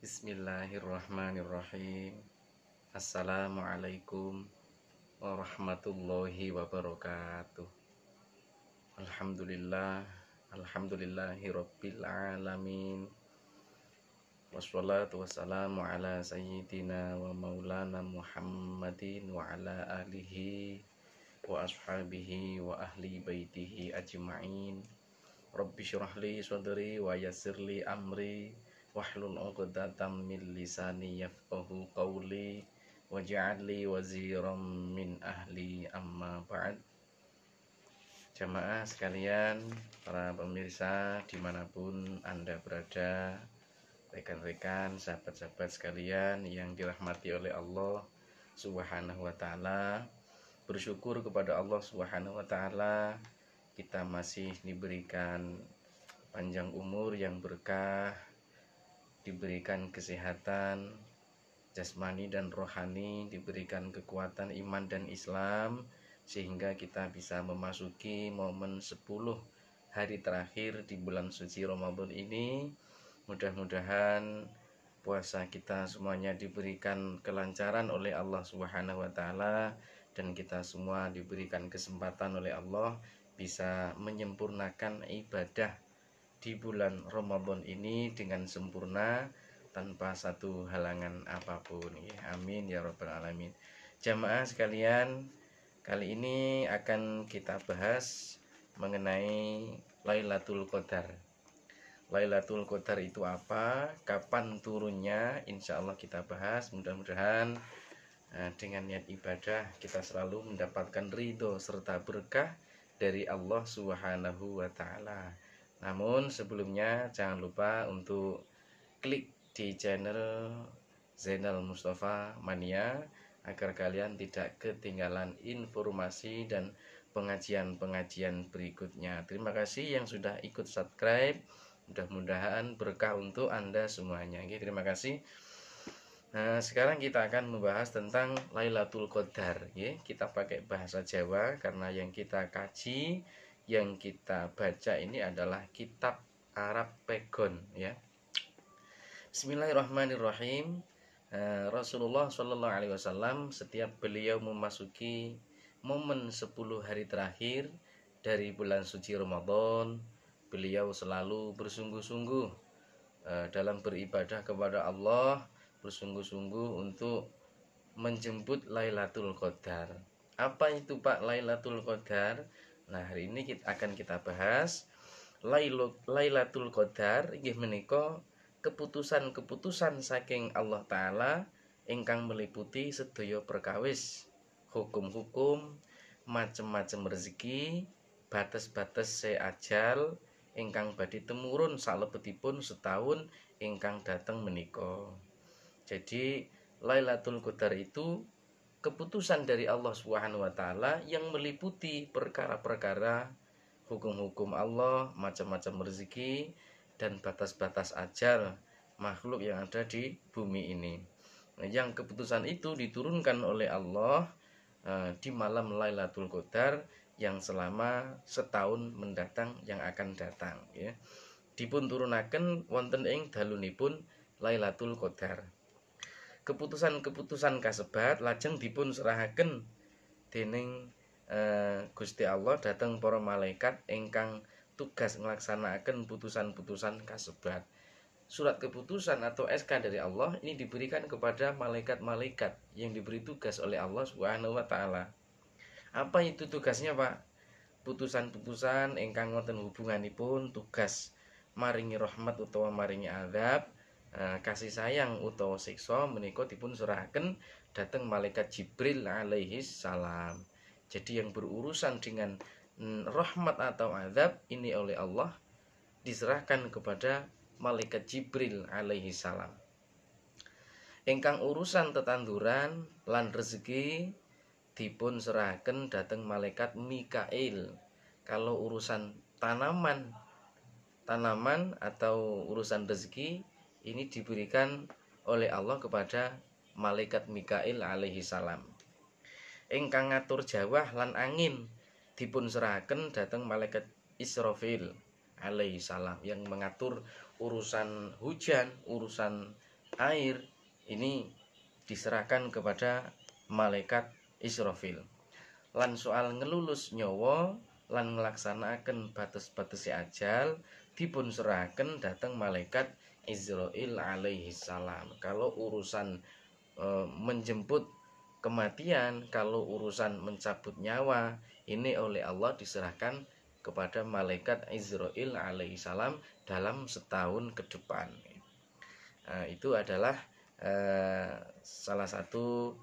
Bismillahirrahmanirrahim Assalamualaikum warahmatullahi wabarakatuh Alhamdulillah Alhamdulillahi Rabbil alamin Wassalatu wassalamu ala sayyidina wa maulana Muhammadin wa ala alihi wa ashabihi wa ahli baitihi ajma'in Rabbi syurahli sadri wa yasirli amri wahlul 'uqdatam min lisani yafqahu qawli waj'al li waziran min ahli amma ba'd Jamaah sekalian, para pemirsa dimanapun Anda berada, rekan-rekan, sahabat-sahabat sekalian yang dirahmati oleh Allah Subhanahu wa Ta'ala, bersyukur kepada Allah Subhanahu wa Ta'ala, kita masih diberikan panjang umur yang berkah, diberikan kesehatan jasmani dan rohani, diberikan kekuatan iman dan Islam sehingga kita bisa memasuki momen 10 hari terakhir di bulan suci Ramadan ini. Mudah-mudahan puasa kita semuanya diberikan kelancaran oleh Allah Subhanahu wa taala dan kita semua diberikan kesempatan oleh Allah bisa menyempurnakan ibadah di bulan Ramadan ini dengan sempurna tanpa satu halangan apapun ya. Amin ya rabbal alamin. Jamaah sekalian, kali ini akan kita bahas mengenai Lailatul Qadar. Lailatul Qadar itu apa? Kapan turunnya? Insya Allah kita bahas. Mudah-mudahan eh, dengan niat ibadah kita selalu mendapatkan ridho serta berkah dari Allah Subhanahu wa Ta'ala. Namun sebelumnya jangan lupa untuk klik di channel Zainal Mustafa Mania agar kalian tidak ketinggalan informasi dan pengajian-pengajian berikutnya. Terima kasih yang sudah ikut subscribe. Mudah-mudahan berkah untuk Anda semuanya. Oke, terima kasih. Nah, sekarang kita akan membahas tentang Lailatul Qadar, ya. Kita pakai bahasa Jawa karena yang kita kaji yang kita baca ini adalah kitab Arab Pegon ya. Bismillahirrahmanirrahim. Eh, Rasulullah Shallallahu Alaihi Wasallam setiap beliau memasuki momen 10 hari terakhir dari bulan suci Ramadan, beliau selalu bersungguh-sungguh eh, dalam beribadah kepada Allah, bersungguh-sungguh untuk menjemput Lailatul Qadar. Apa itu Pak Lailatul Qadar? Nah, hari ini kita akan kita bahas Lailatul Qadar inggih menika keputusan-keputusan saking Allah taala ingkang meliputi sedaya perkawis, hukum-hukum, macam-macam rezeki, batas-batas seajal ingkang badhe temurun salebetipun setahun ingkang datang meniko Jadi Lailatul Qadar itu keputusan dari Allah Subhanahu wa taala yang meliputi perkara-perkara hukum-hukum Allah, macam-macam rezeki dan batas-batas ajal makhluk yang ada di bumi ini. Yang keputusan itu diturunkan oleh Allah eh, di malam Lailatul Qadar yang selama setahun mendatang yang akan datang ya. Dipun turunaken wonten ing dalunipun Lailatul Qadar keputusan-keputusan kasebat lajeng dipun serahaken dening e, Gusti Allah dateng para malaikat ingkang tugas melaksanakan putusan-putusan kasebat. Surat keputusan atau SK dari Allah ini diberikan kepada malaikat-malaikat yang diberi tugas oleh Allah Subhanahu wa taala. Apa itu tugasnya, Pak? Putusan-putusan ingkang wonten pun tugas maringi rahmat utawa maringi azab Eh, kasih sayang atau seksual menika dipun serahkan datang malaikat Jibril alaihi salam. Jadi yang berurusan dengan mm, rahmat atau azab ini oleh Allah diserahkan kepada malaikat Jibril alaihi salam. engkang urusan tetanduran lan rezeki dipun serahkan datang malaikat Mikail. Kalau urusan tanaman tanaman atau urusan rezeki ini diberikan oleh Allah kepada malaikat Mikail alaihi salam. Ingkang ngatur jawah lan angin dipun serahkan datang malaikat Israfil alaihi salam yang mengatur urusan hujan, urusan air ini diserahkan kepada malaikat Israfil. Lan soal ngelulus nyowo, lan melaksanakan batas-batasi ajal dipun serahkan datang malaikat Israel alaihi salam. Kalau urusan e, menjemput kematian, kalau urusan mencabut nyawa, ini oleh Allah diserahkan kepada malaikat Israel alaihi salam dalam setahun ke depan. E, itu adalah e, salah satu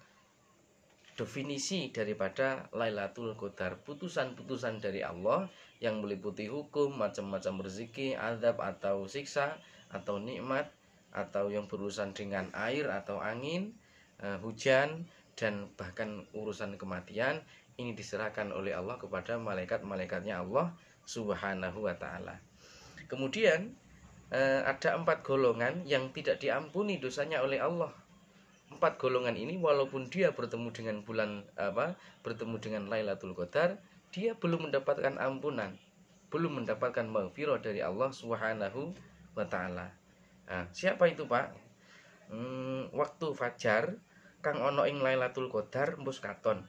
definisi daripada Lailatul Qadar, putusan-putusan dari Allah yang meliputi hukum, macam-macam rezeki, azab atau siksa atau nikmat atau yang berurusan dengan air atau angin, eh, hujan dan bahkan urusan kematian ini diserahkan oleh Allah kepada malaikat-malaikatnya Allah Subhanahu wa taala. Kemudian eh, ada empat golongan yang tidak diampuni dosanya oleh Allah. Empat golongan ini walaupun dia bertemu dengan bulan apa? bertemu dengan Lailatul Qadar, dia belum mendapatkan ampunan, belum mendapatkan maghfirah dari Allah Subhanahu wa taala. Nah, siapa itu, Pak? Hmm, waktu fajar kang ono ing Lailatul Qadar mbus katon.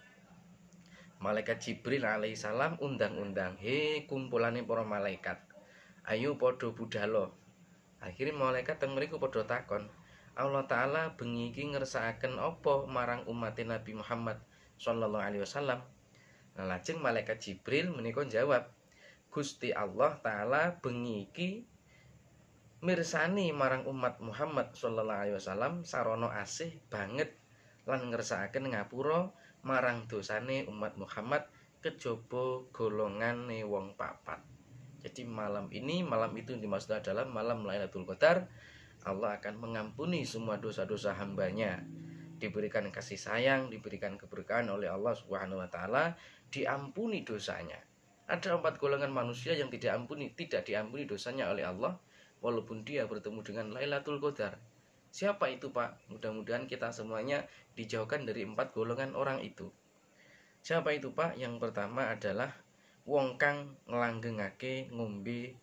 Malaikat Jibril alaihissalam undang-undang, "He kumpulane para malaikat. Ayo podo budhalo." Akhirnya malaikat teng mriku podo takon, Allah taala bengi iki ngersakaken apa marang umat Nabi Muhammad sallallahu alaihi wasallam. Nah, lajeng malaikat Jibril menika jawab, Gusti Allah taala bengi iki mirsani marang umat Muhammad sallallahu alaihi wasallam sarono asih banget lan ngersakaken ngapura marang dosane umat Muhammad kejaba golongane wong papat. Jadi malam ini, malam itu dimaksud adalah malam Lailatul Qadar. Allah akan mengampuni semua dosa-dosa hambanya. Diberikan kasih sayang, diberikan keberkahan oleh Allah Subhanahu wa taala, diampuni dosanya. Ada empat golongan manusia yang tidak ampuni, tidak diampuni dosanya oleh Allah walaupun dia bertemu dengan Lailatul Qadar. Siapa itu, Pak? Mudah-mudahan kita semuanya dijauhkan dari empat golongan orang itu. Siapa itu, Pak? Yang pertama adalah wong kang nglanggengake ngombe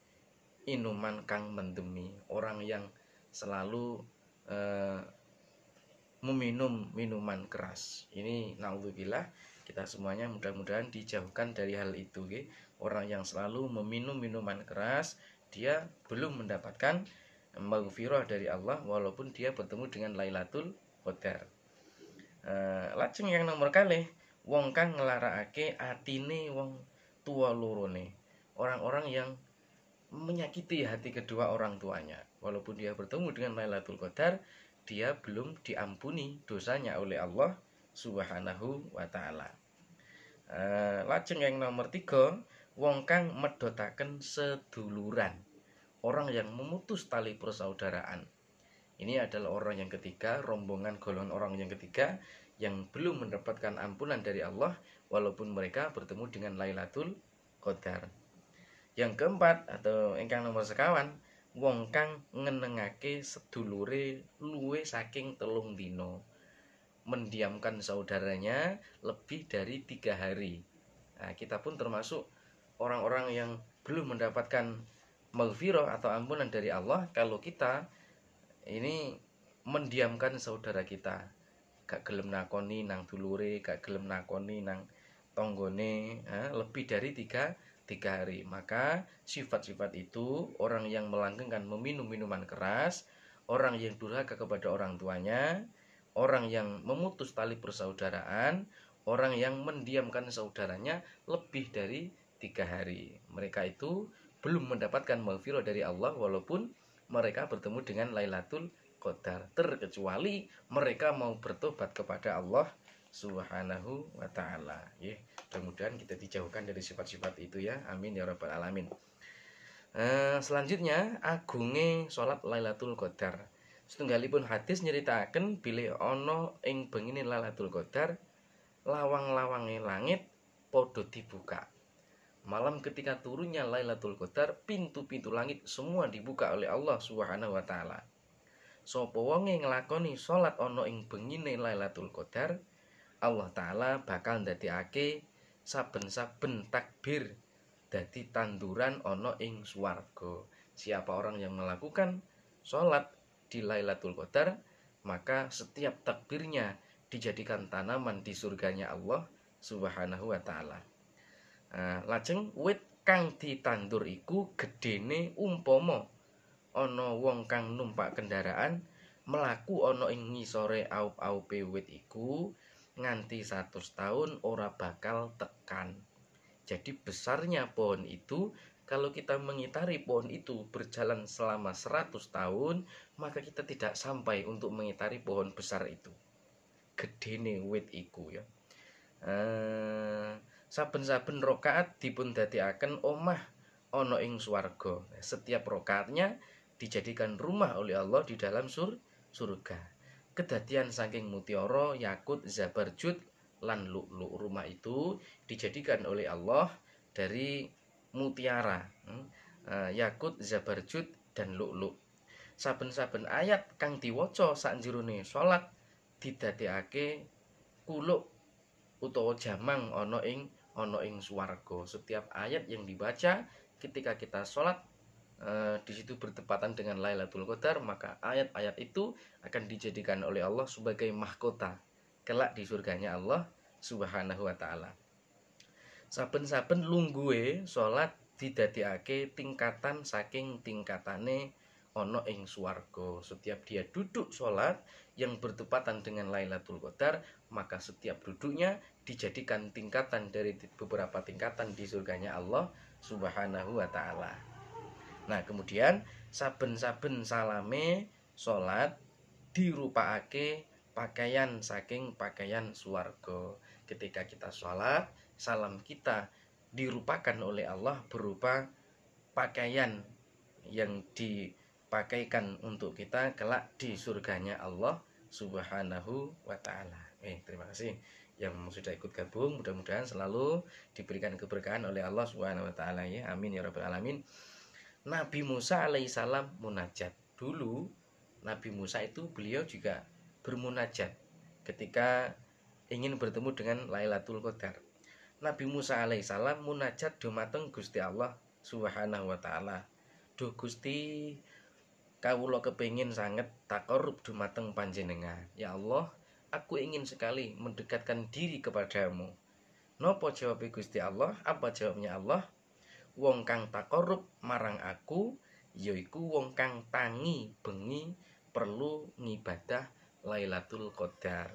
inuman kang mendemi, orang yang selalu eh, meminum minuman keras. Ini naudzubillah kita semuanya mudah-mudahan dijauhkan dari hal itu, okay? Orang yang selalu meminum minuman keras dia belum mendapatkan maghfirah dari Allah walaupun dia bertemu dengan Lailatul Qadar. E, lajeng yang nomor kali wong kang nglarakake atine wong tua lorone. Orang-orang yang menyakiti hati kedua orang tuanya. Walaupun dia bertemu dengan Lailatul Qadar, dia belum diampuni dosanya oleh Allah Subhanahu wa taala. E, lajeng yang nomor tiga wong kang medotaken seduluran orang yang memutus tali persaudaraan. Ini adalah orang yang ketiga, rombongan golongan orang yang ketiga yang belum mendapatkan ampunan dari Allah walaupun mereka bertemu dengan Lailatul Qadar. Yang keempat atau engkang nomor sekawan, wong kang ngenengake sedulure luwe saking telung dino mendiamkan saudaranya lebih dari tiga hari. Nah, kita pun termasuk orang-orang yang belum mendapatkan maghfirah atau ampunan dari Allah kalau kita ini mendiamkan saudara kita gak gelem nakoni nang dulure gak gelem nakoni nang tonggone lebih dari tiga tiga hari maka sifat-sifat itu orang yang melanggengkan meminum minuman keras orang yang durhaka kepada orang tuanya orang yang memutus tali persaudaraan orang yang mendiamkan saudaranya lebih dari tiga hari mereka itu belum mendapatkan maghfirah dari Allah walaupun mereka bertemu dengan Lailatul Qadar terkecuali mereka mau bertobat kepada Allah Subhanahu wa taala. Ya, mudah kita dijauhkan dari sifat-sifat itu ya. Amin ya rabbal alamin. Uh, selanjutnya agunge salat Lailatul Qadar. Setunggalipun hadis nyeritaken pilih ono ing bengine Lailatul Qadar lawang-lawange langit podo dibuka malam ketika turunnya Lailatul Qadar, pintu-pintu langit semua dibuka oleh Allah Subhanahu wa taala. yang wonge nglakoni salat ana ing bengine Lailatul Qadar, Allah taala bakal ndadekake saben-saben takbir dadi tanduran ana ing swarga. Siapa orang yang melakukan salat di Lailatul Qadar, maka setiap takbirnya dijadikan tanaman di surganya Allah Subhanahu wa taala. Nah, lajeng wit kang ditandur iku gedene umpama ana wong kang numpak kendaraan melaku ana ing ngisore aup-aupe wit iku nganti 100 tahun ora bakal tekan. Jadi besarnya pohon itu kalau kita mengitari pohon itu berjalan selama 100 tahun, maka kita tidak sampai untuk mengitari pohon besar itu. Gedene wit iku ya. Eee... Eh, saben-saben rokaat dipun dadiaken omah ono ing swarga. Setiap rokaatnya dijadikan rumah oleh Allah di dalam sur surga. Kedatian saking mutioro yakut, zabarjud, lan lu'lu rumah itu dijadikan oleh Allah dari mutiara, hmm, eh, yakut, zabarjud, dan lu'lu. Saben-saben ayat kang diwaca sak jerone salat didadekake kuluk utawa jamang ana ing ono ing swargo. Setiap ayat yang dibaca ketika kita sholat e, di situ bertepatan dengan Lailatul Qadar, maka ayat-ayat itu akan dijadikan oleh Allah sebagai mahkota kelak di surganya Allah Subhanahu wa taala. Saben-saben sholat tidak didadekake tingkatan saking tingkatane ono ing swargo. Setiap dia duduk sholat yang bertepatan dengan Lailatul Qadar, maka setiap duduknya dijadikan tingkatan dari beberapa tingkatan di surganya Allah Subhanahu wa taala. Nah, kemudian saben-saben salame salat dirupakake pakaian saking pakaian swarga. Ketika kita salat, salam kita dirupakan oleh Allah berupa pakaian yang dipakaikan untuk kita kelak di surganya Allah Subhanahu wa taala. Eh terima kasih yang sudah ikut gabung. Mudah-mudahan selalu diberikan keberkahan oleh Allah Subhanahu wa taala ya. Amin ya rabbal alamin. Nabi Musa alaihissalam munajat. Dulu Nabi Musa itu beliau juga bermunajat ketika ingin bertemu dengan Lailatul Qadar. Nabi Musa alaihissalam munajat dumateng Gusti Allah Subhanahu wa taala. Duh Gusti kawula kepingin sangat takorup dumateng panjenengan. Ya Allah, aku ingin sekali mendekatkan diri kepadamu. Nopo jawab Gusti Allah? Apa jawabnya Allah? Wong kang takorup marang aku yoiku wong kang tangi bengi perlu ngibadah Lailatul Qadar.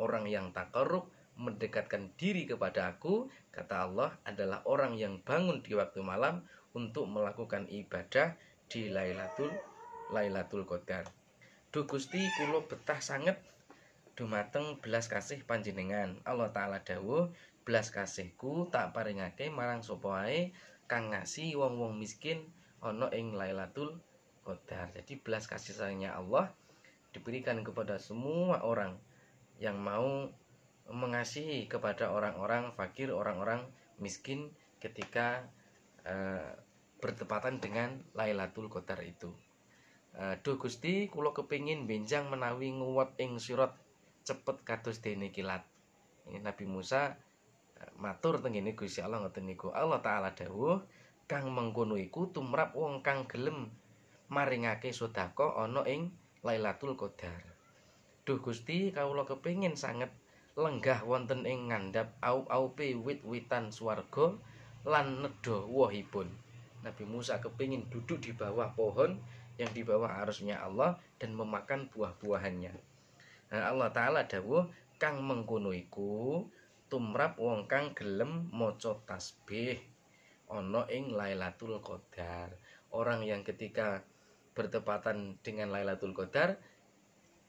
Orang yang takorup mendekatkan diri kepada aku, kata Allah adalah orang yang bangun di waktu malam untuk melakukan ibadah di Lailatul Lailatul Qadar. Duh Gusti kulo betah sangat dumateng belas kasih panjenengan. Allah taala dawuh, belas kasihku tak paringake marang sapa wae kang ngasih wong-wong miskin ana ing Lailatul Qadar. Jadi belas kasih sayangnya Allah diberikan kepada semua orang yang mau mengasihi kepada orang-orang fakir, orang-orang miskin ketika uh, bertepatan dengan Lailatul Qadar itu. Eh, Duh Gusti, kula kepingin benjang menawi nguwat ing sirat cepet katus dene kilat ini Nabi Musa eh, matur tengene Gusti Allah ngoten niku Allah taala dawuh kang mengkono iku tumrap wong kang gelem maringake sedekah ana ing Lailatul Qadar Duh Gusti kawula kepingin sanget lenggah wonten ing ngandhap aup-aupe wit-witan swarga lan nedha wohipun Nabi Musa kepingin duduk di bawah pohon yang di bawah arusnya Allah dan memakan buah-buahannya nah, Allah taala dawuh kang mengkono iku tumrap wong kang gelem maca tasbih ana ing Lailatul Qadar orang yang ketika bertepatan dengan Lailatul Qadar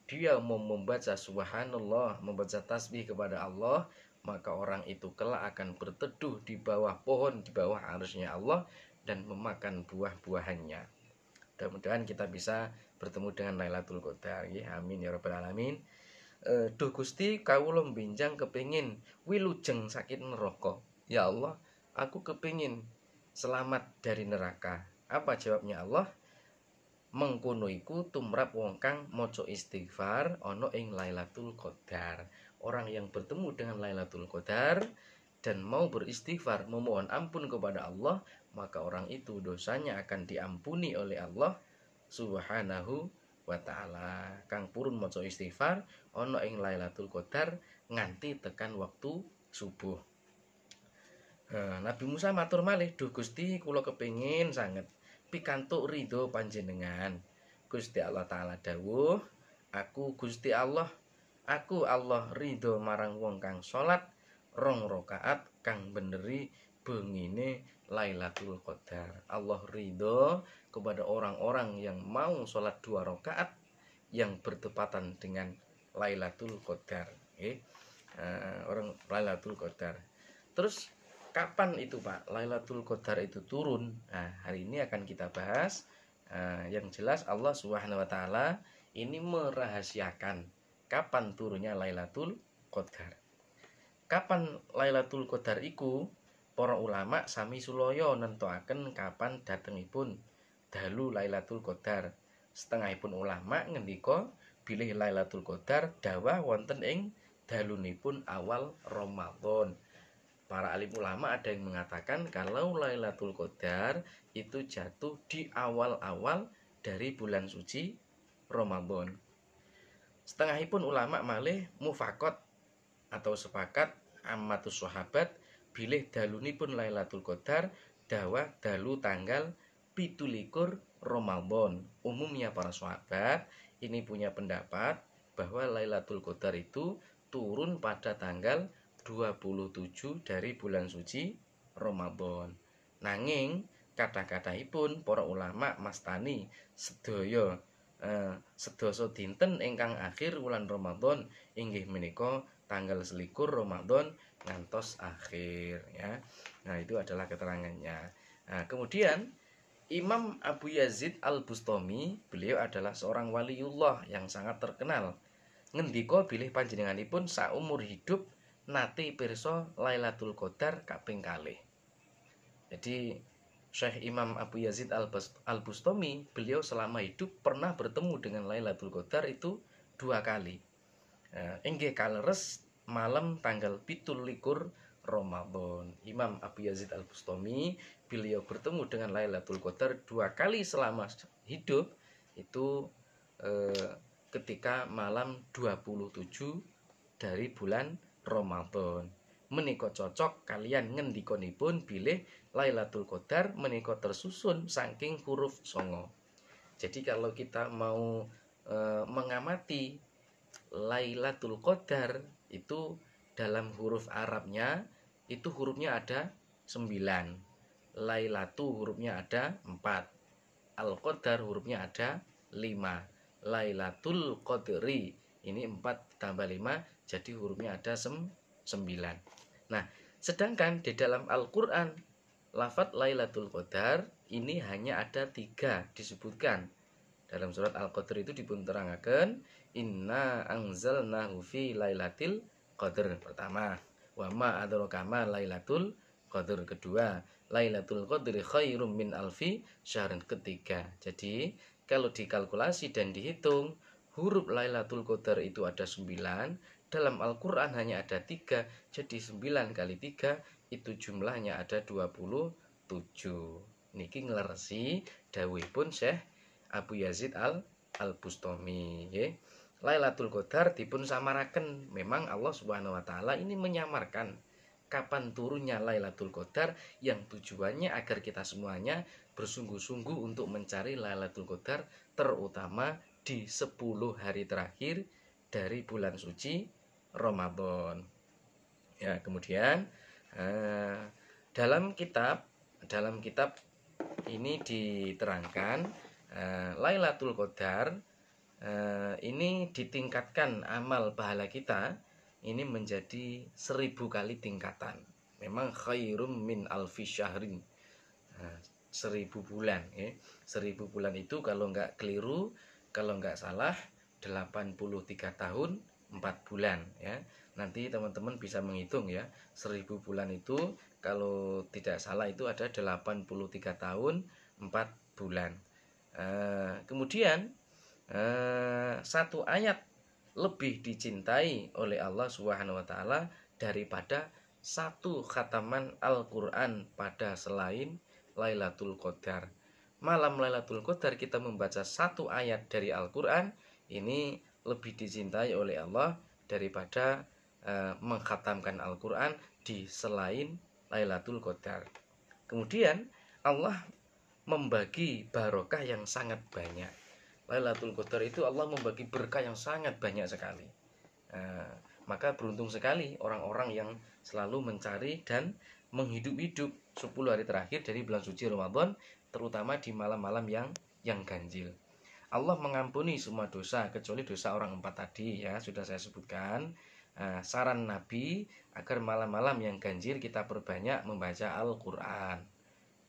dia mau membaca subhanallah, membaca tasbih kepada Allah, maka orang itu kelak akan berteduh di bawah pohon, di bawah arusnya Allah dan memakan buah-buahannya. Mudah-mudahan kita bisa bertemu dengan Lailatul Qadar. Ya, amin ya rabbal alamin. Eh, duh Gusti kau lo benjang kepingin wilujeng sakit neraka ya Allah aku kepingin selamat dari neraka apa jawabnya Allah mengkono tumrap wong kang maca istighfar ana ing Lailatul Qadar. Orang yang bertemu dengan Lailatul Qadar dan mau beristighfar memohon ampun kepada Allah, maka orang itu dosanya akan diampuni oleh Allah Subhanahu wa taala kang purun maca istighfar ana ing Lailatul Qadar nganti tekan waktu subuh. Nah, Nabi Musa matur malih, "Duh Gusti, kula kepengin sanget pikantuk ridho panjenengan." Gusti Allah taala dawuh, "Aku Gusti Allah, aku Allah ridho marang wong kang salat rong rakaat kang beneri bengine Lailatul Qadar. Allah ridho kepada orang-orang yang mau sholat dua rakaat yang bertepatan dengan Lailatul Qadar. Okay. Uh, eh, orang Lailatul Qadar. Terus kapan itu Pak Lailatul Qadar itu turun? Nah, hari ini akan kita bahas. Uh, yang jelas Allah Subhanahu wa taala ini merahasiakan kapan turunnya Lailatul Qadar. Kapan Lailatul Qadar itu para ulama sami suloyo nentoaken kapan datengipun dalu Lailatul Qadar. Setengahipun ulama ngendika bilih Lailatul Qadar dawa wonten ing dalunipun awal Ramadan. Para alim ulama ada yang mengatakan kalau Lailatul Qadar itu jatuh di awal-awal dari bulan suci Ramadan. Setengahipun ulama malih mufakat atau sepakat amatus sahabat bilih dalunipun Lailatul Qadar dawa dalu tanggal pitulikur Ramadan. Umumnya para sahabat ini punya pendapat bahwa Lailatul Qadar itu turun pada tanggal 27 dari bulan suci Ramadan. Nanging kata-katahipun kata para ulama mastani sedaya eh, sedasa dinten ingkang akhir wulan Ramadan inggih menika tanggal selikur Ramadan ngantos akhir ya. Nah, itu adalah keterangannya. Nah, kemudian Imam Abu Yazid Al-Bustami, beliau adalah seorang waliullah yang sangat terkenal. panjenengan bilih panjenenganipun saumur hidup nate perso Lailatul Qadar kaping kali. Jadi Syekh Imam Abu Yazid Al-Bustami, beliau selama hidup pernah bertemu dengan Lailatul Qadar itu dua kali. Engge eh, kaleres malam tanggal pitul likur Ramadan. Imam Abu Yazid Al-Bustami beliau bertemu dengan Lailatul Qadar dua kali selama hidup itu eh, ketika malam 27 dari bulan Ramadan. Menika cocok kalian ngendikonipun pilih Lailatul Qadar menika tersusun saking huruf songo. Jadi kalau kita mau e, mengamati Lailatul Qadar itu dalam huruf Arabnya itu hurufnya ada 9 Lailatu hurufnya ada 4 Al-Qadar hurufnya ada 5 Lailatul Qadri ini 4 tambah 5 jadi hurufnya ada 9 Nah sedangkan di dalam Al-Quran Lafat Lailatul Qadar ini hanya ada tiga disebutkan dalam surat Al-Qadr itu dibunterangkan inna anzalnahu fi lailatul qadr pertama wa ma adraka ma lailatul qadr kedua lailatul qadri khairum min alfi syahrin ketiga jadi kalau dikalkulasi dan dihitung huruf lailatul qadar itu ada 9 dalam Al-Qur'an hanya ada 3 jadi 9 kali 3 itu jumlahnya ada 27 niki ngelersi pun Syekh Abu Yazid Al Al-Bustami nggih Lailatul Qadar dipun samaraken. Memang Allah Subhanahu wa taala ini menyamarkan kapan turunnya Lailatul Qadar yang tujuannya agar kita semuanya bersungguh-sungguh untuk mencari Lailatul Qadar terutama di 10 hari terakhir dari bulan suci Ramadan. Ya, kemudian eh, dalam kitab dalam kitab ini diterangkan eh, Lailatul Qadar Eh, ini ditingkatkan amal pahala kita ini menjadi seribu kali tingkatan memang khairum min alfi syahrin nah, seribu bulan ya. seribu bulan itu kalau nggak keliru kalau nggak salah 83 tahun 4 bulan ya nanti teman-teman bisa menghitung ya Seribu bulan itu kalau tidak salah itu ada 83 tahun 4 bulan eh, kemudian Eh, satu ayat lebih dicintai oleh Allah Subhanahu wa taala daripada satu khataman Al-Qur'an pada selain Lailatul Qadar. Malam Lailatul Qadar kita membaca satu ayat dari Al-Qur'an ini lebih dicintai oleh Allah daripada e, mengkhatamkan Al-Qur'an di selain Lailatul Qadar. Kemudian Allah membagi barokah yang sangat banyak Lailatul Qadar itu Allah membagi berkah yang sangat banyak sekali. Nah, maka beruntung sekali orang-orang yang selalu mencari dan menghidup-hidup 10 hari terakhir dari bulan suci Ramadan, terutama di malam-malam yang yang ganjil. Allah mengampuni semua dosa kecuali dosa orang empat tadi ya sudah saya sebutkan. Nah, saran Nabi agar malam-malam yang ganjil kita perbanyak membaca Al-Qur'an.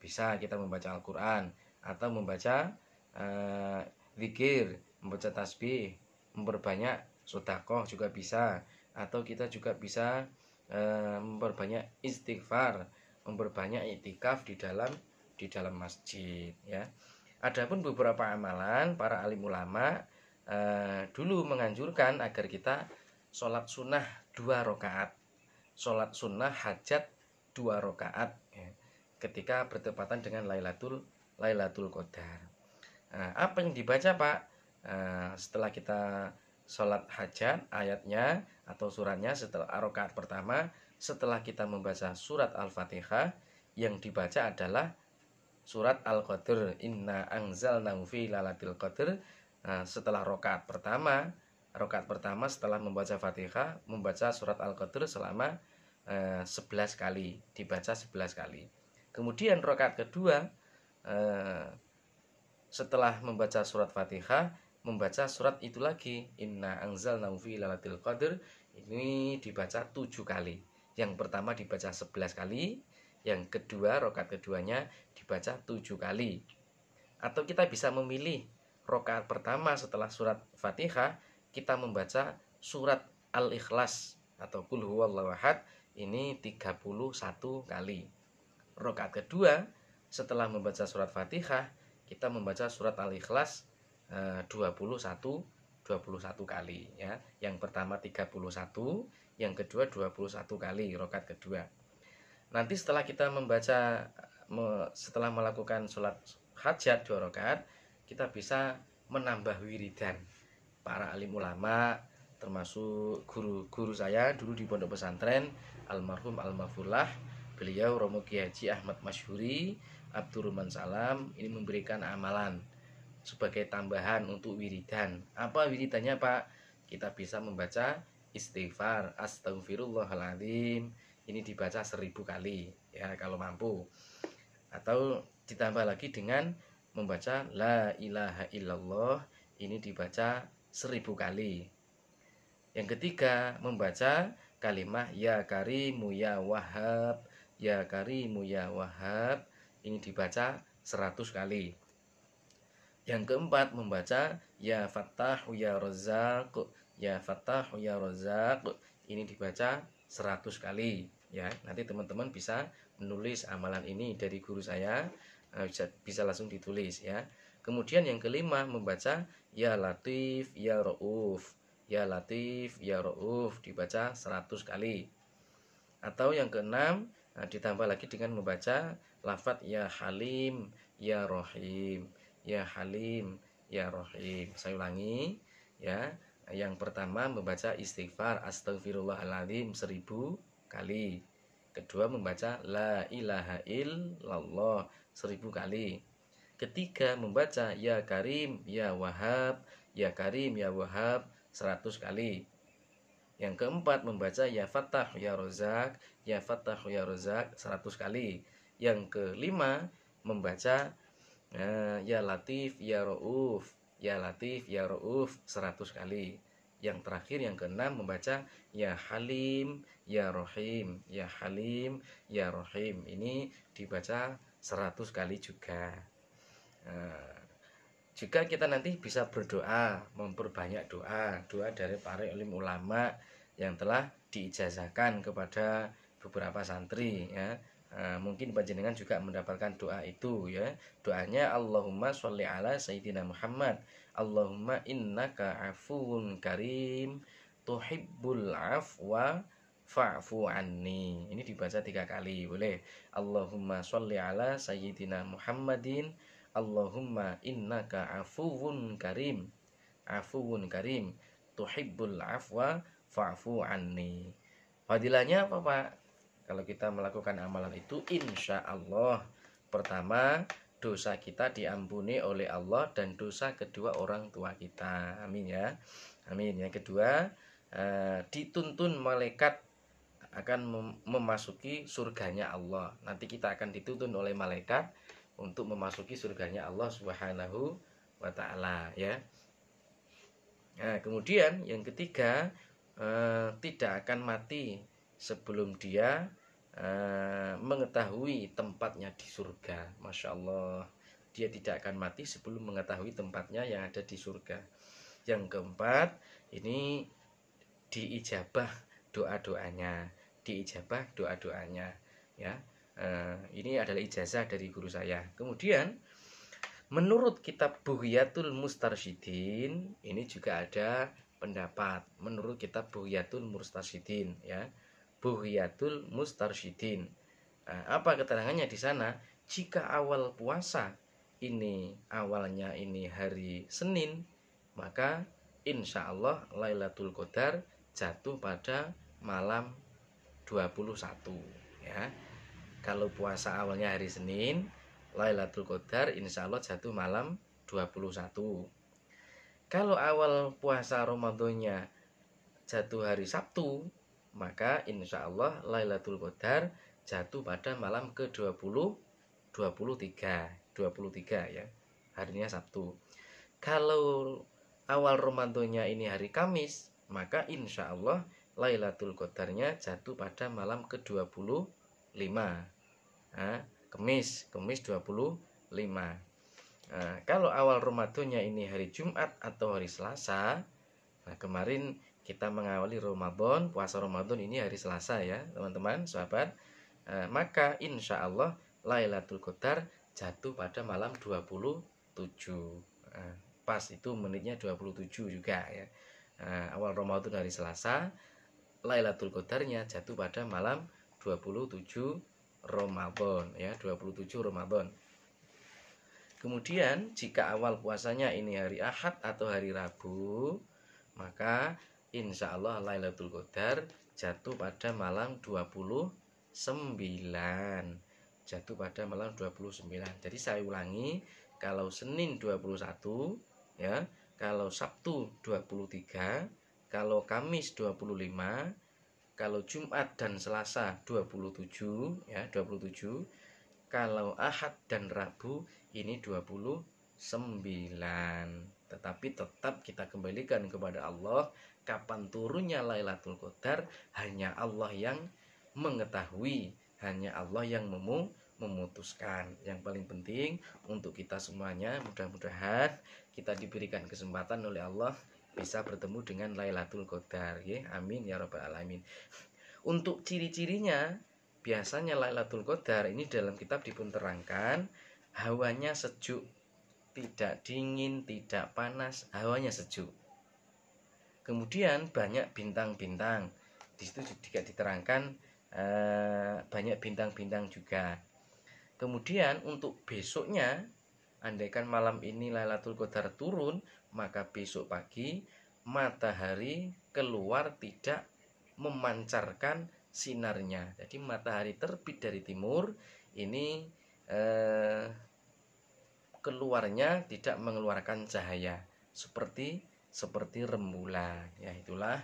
Bisa kita membaca Al-Qur'an atau membaca eh, zikir, membaca tasbih, memperbanyak sodakoh juga bisa atau kita juga bisa e, memperbanyak istighfar, memperbanyak itikaf di dalam di dalam masjid ya. Adapun beberapa amalan para alim ulama e, dulu menganjurkan agar kita sholat sunnah dua rakaat, sholat sunnah hajat dua rakaat ya, ketika bertepatan dengan Lailatul Lailatul Qadar. Nah, apa yang dibaca Pak? Nah, setelah kita sholat hajat ayatnya atau suratnya setelah arokat pertama setelah kita membaca surat Al-Fatihah yang dibaca adalah surat Al-Qadr inna anzalnahu fi lalatil qadr nah, setelah rokaat pertama rokaat pertama setelah membaca Fatihah membaca surat Al-Qadr selama eh, 11 kali dibaca 11 kali kemudian rokaat kedua eh, setelah membaca surat Fatihah membaca surat itu lagi inna anzalnahu fi lailatul qadir ini dibaca tujuh kali yang pertama dibaca sebelas kali yang kedua rokat keduanya dibaca tujuh kali atau kita bisa memilih rokat pertama setelah surat Fatihah kita membaca surat Al-Ikhlas atau Qul huwallahu ahad ini 31 kali. Rokat kedua setelah membaca surat Fatihah kita membaca surat Al-Ikhlas 21 eh, 21 kali ya. Yang pertama 31, yang kedua 21 kali rokat kedua. Nanti setelah kita membaca setelah melakukan sholat hajat dua rokat, kita bisa menambah wiridan. Para alim ulama termasuk guru-guru saya dulu di pondok pesantren almarhum almarhumah beliau Romo Kiai Haji Ahmad masyuri Abdurrahman Salam ini memberikan amalan sebagai tambahan untuk wiridan. Apa wiridannya Pak? Kita bisa membaca istighfar astagfirullahaladzim ini dibaca seribu kali ya kalau mampu atau ditambah lagi dengan membaca la ilaha illallah ini dibaca seribu kali yang ketiga membaca kalimat ya karimu ya wahab ya karimu ya wahab ini dibaca 100 kali yang keempat membaca ya fatah ya razzaq ya fatah ya razzaq ini dibaca 100 kali ya nanti teman-teman bisa menulis amalan ini dari guru saya eh, bisa, bisa langsung ditulis ya kemudian yang kelima membaca ya latif ya rauf ya latif ya rauf dibaca 100 kali atau yang keenam eh, ditambah lagi dengan membaca lafat ya halim ya rohim ya halim ya rohim saya ulangi ya yang pertama membaca istighfar astagfirullahaladzim seribu kali kedua membaca la ilaha illallah seribu kali ketiga membaca ya karim ya wahab ya karim ya wahab seratus kali yang keempat membaca ya fatah ya rozak ya fatah ya rozak seratus kali yang kelima, membaca eh, Ya Latif, Ya Rauf, Ya Latif, Ya Rauf 100 kali. Yang terakhir yang keenam membaca Ya Halim, Ya Rohim, Ya Halim, Ya Rohim. Ini dibaca seratus kali juga. Eh, juga kita nanti bisa berdoa, memperbanyak doa, doa dari para ulim ulama yang telah diijazahkan kepada beberapa santri ya Nah, mungkin panjenengan juga mendapatkan doa itu ya. Doanya Allahumma sholli ala sayyidina Muhammad. Allahumma innaka afuun karim tuhibbul afwa fa'fu anni. Ini dibaca tiga kali, boleh. Allahumma sholli ala sayyidina Muhammadin. Allahumma innaka afuun karim. afuun karim tuhibbul afwa fa'fu anni. Fadilahnya apa, Pak? Kalau kita melakukan amalan itu insya Allah Pertama dosa kita diampuni oleh Allah dan dosa kedua orang tua kita. Amin ya. Amin. Yang kedua, eh, dituntun malaikat akan memasuki surganya Allah. Nanti kita akan dituntun oleh malaikat untuk memasuki surganya Allah Subhanahu wa taala ya. Nah, kemudian yang ketiga, eh, tidak akan mati sebelum dia uh, mengetahui tempatnya di surga. Masya Allah, dia tidak akan mati sebelum mengetahui tempatnya yang ada di surga. Yang keempat, ini diijabah doa-doanya, diijabah doa-doanya, ya. Uh, ini adalah ijazah dari guru saya. Kemudian menurut kitab Buhyatul Mustarsidin, ini juga ada pendapat menurut kitab Buhyatul Mustarsidin ya Buhiyatul Mustarsyidin. Nah, apa keterangannya di sana? Jika awal puasa ini awalnya ini hari Senin, maka insya Allah Lailatul Qadar jatuh pada malam 21 ya. Kalau puasa awalnya hari Senin, Lailatul Qadar insya Allah jatuh malam 21. Kalau awal puasa Ramadannya jatuh hari Sabtu, maka insya Allah Lailatul Qadar jatuh pada malam ke-20 23 23 ya harinya Sabtu kalau awal Ramadannya ini hari Kamis maka insya Allah Lailatul Qadarnya jatuh pada malam ke-25 nah, Kemis, Kemis 25 nah, Kalau awal Ramadannya ini hari Jumat atau hari Selasa Nah kemarin kita mengawali Ramadan, puasa Ramadan ini hari Selasa ya, teman-teman, sahabat. E, maka insya Allah Lailatul Qadar jatuh pada malam 27. E, eh, pas itu menitnya 27 juga ya. E, awal Ramadan hari Selasa, Lailatul Qadarnya jatuh pada malam 27 Ramadan ya, 27 Ramadan. Kemudian jika awal puasanya ini hari Ahad atau hari Rabu, maka insya Allah Lailatul Qadar jatuh pada malam 29 jatuh pada malam 29 jadi saya ulangi kalau Senin 21 ya kalau Sabtu 23 kalau Kamis 25 kalau Jumat dan Selasa 27 ya 27 kalau Ahad dan Rabu ini 29 tetapi tetap kita kembalikan kepada Allah kapan turunnya Lailatul Qadar hanya Allah yang mengetahui, hanya Allah yang memu memutuskan. Yang paling penting untuk kita semuanya mudah-mudahan kita diberikan kesempatan oleh Allah bisa bertemu dengan Lailatul Qadar ya. Amin ya rabbal alamin. Untuk ciri-cirinya biasanya Lailatul Qadar ini dalam kitab dipun terangkan hawanya sejuk, tidak dingin, tidak panas, hawanya sejuk. Kemudian banyak bintang-bintang. Di situ juga diterangkan e, banyak bintang-bintang juga. Kemudian untuk besoknya, andaikan malam ini Lailatul Qadar turun, maka besok pagi matahari keluar tidak memancarkan sinarnya. Jadi matahari terbit dari timur ini e, keluarnya tidak mengeluarkan cahaya seperti seperti rembulan ya itulah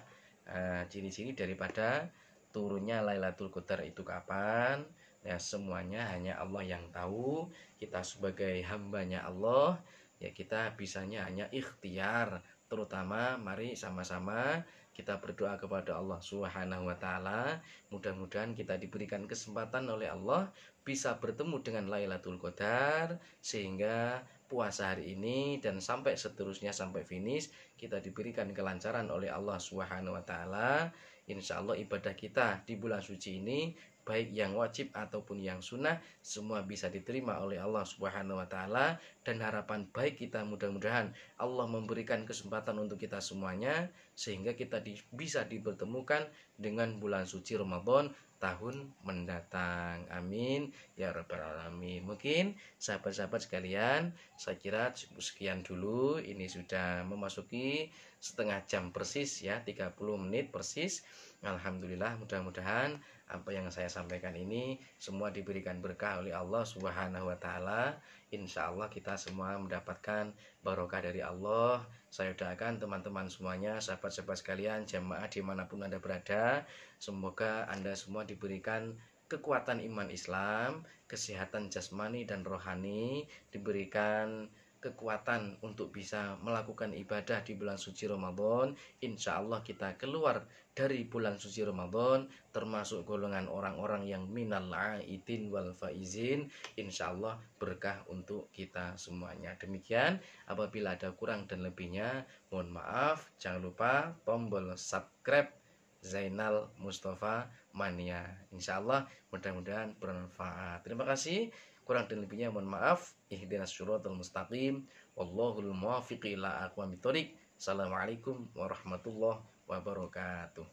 ciri-ciri eh, uh, daripada turunnya Lailatul Qadar itu kapan ya semuanya hanya Allah yang tahu kita sebagai hambanya Allah ya kita bisanya hanya ikhtiar terutama mari sama-sama kita berdoa kepada Allah Subhanahu wa taala mudah-mudahan kita diberikan kesempatan oleh Allah bisa bertemu dengan Lailatul Qadar sehingga puasa hari ini dan sampai seterusnya sampai finish kita diberikan kelancaran oleh Allah Subhanahu wa taala. Insya Allah ibadah kita di bulan suci ini baik yang wajib ataupun yang sunnah semua bisa diterima oleh Allah Subhanahu wa taala dan harapan baik kita mudah-mudahan Allah memberikan kesempatan untuk kita semuanya sehingga kita di, bisa dipertemukan dengan bulan suci Ramadan tahun mendatang. Amin. Ya Rabbal Alamin. Mungkin sahabat-sahabat sekalian, saya kira sekian dulu. Ini sudah memasuki setengah jam persis ya, 30 menit persis. Alhamdulillah mudah-mudahan apa yang saya sampaikan ini semua diberikan berkah oleh Allah Subhanahu wa taala. Insya Allah kita semua mendapatkan barokah dari Allah. Saya doakan teman-teman semuanya, sahabat-sahabat sekalian, jemaah dimanapun Anda berada, semoga Anda semua diberikan kekuatan iman Islam, kesehatan jasmani dan rohani, diberikan kekuatan untuk bisa melakukan ibadah di bulan suci Ramadan insya Allah kita keluar dari bulan suci Ramadan termasuk golongan orang-orang yang minal aidin wal faizin insya Allah berkah untuk kita semuanya demikian apabila ada kurang dan lebihnya mohon maaf jangan lupa tombol subscribe Zainal Mustafa Mania insya Allah mudah-mudahan bermanfaat terima kasih kurang dan lebihnya mohon maaf ihdinas syuratul mustaqim wallahul muwafiq ila aqwamit thoriq assalamualaikum warahmatullahi wabarakatuh